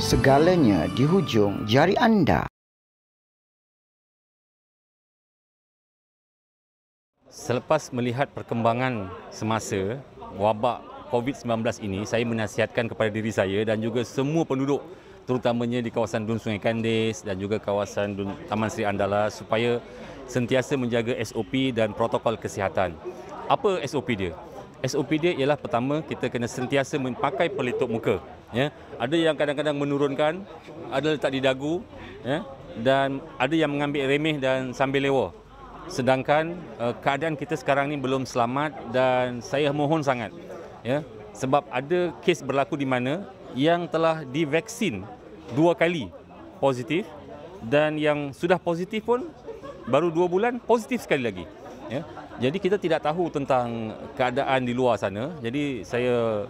segalanya di hujung jari anda. Selepas melihat perkembangan semasa wabak COVID-19 ini, saya menasihatkan kepada diri saya dan juga semua penduduk terutamanya di kawasan Dun Sungai Kandis dan juga kawasan Dun Taman Seri Andala, supaya sentiasa menjaga SOP dan protokol kesihatan. Apa SOP dia? SOP dia ialah pertama kita kena sentiasa memakai pelitup muka ya ada yang kadang-kadang menurunkan ada letak di dagu ya dan ada yang mengambil remeh dan sambil lewa sedangkan uh, keadaan kita sekarang ni belum selamat dan saya mohon sangat ya sebab ada kes berlaku di mana yang telah divaksin dua kali positif dan yang sudah positif pun baru dua bulan positif sekali lagi ya jadi kita tidak tahu tentang keadaan di luar sana. Jadi saya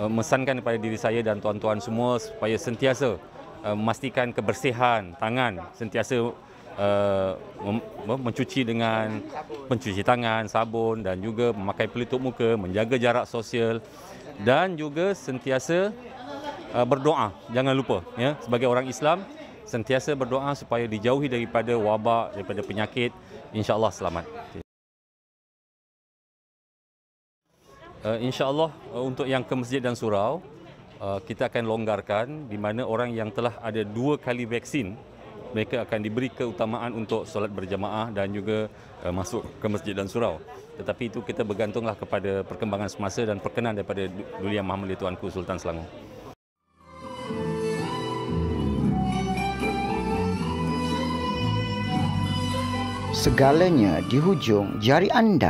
uh, mesankan kepada diri saya dan tuan-tuan semua supaya sentiasa eh, memastikan kebersihan tangan, sentiasa eh, mencuci dengan mencuci tangan, sabun dan juga memakai pelitup muka, menjaga jarak sosial dan juga sentiasa berdoa. Jangan lupa ya sebagai orang Islam sentiasa berdoa supaya dijauhi daripada wabak daripada penyakit insyaallah selamat uh, insyaallah uh, untuk yang ke masjid dan surau uh, kita akan longgarkan di mana orang yang telah ada dua kali vaksin mereka akan diberi keutamaan untuk solat berjamaah dan juga uh, masuk ke masjid dan surau tetapi itu kita bergantunglah kepada perkembangan semasa dan perkenan daripada Duli Yang Maha Tuanku Sultan Selangor segalanya di hujung jari anda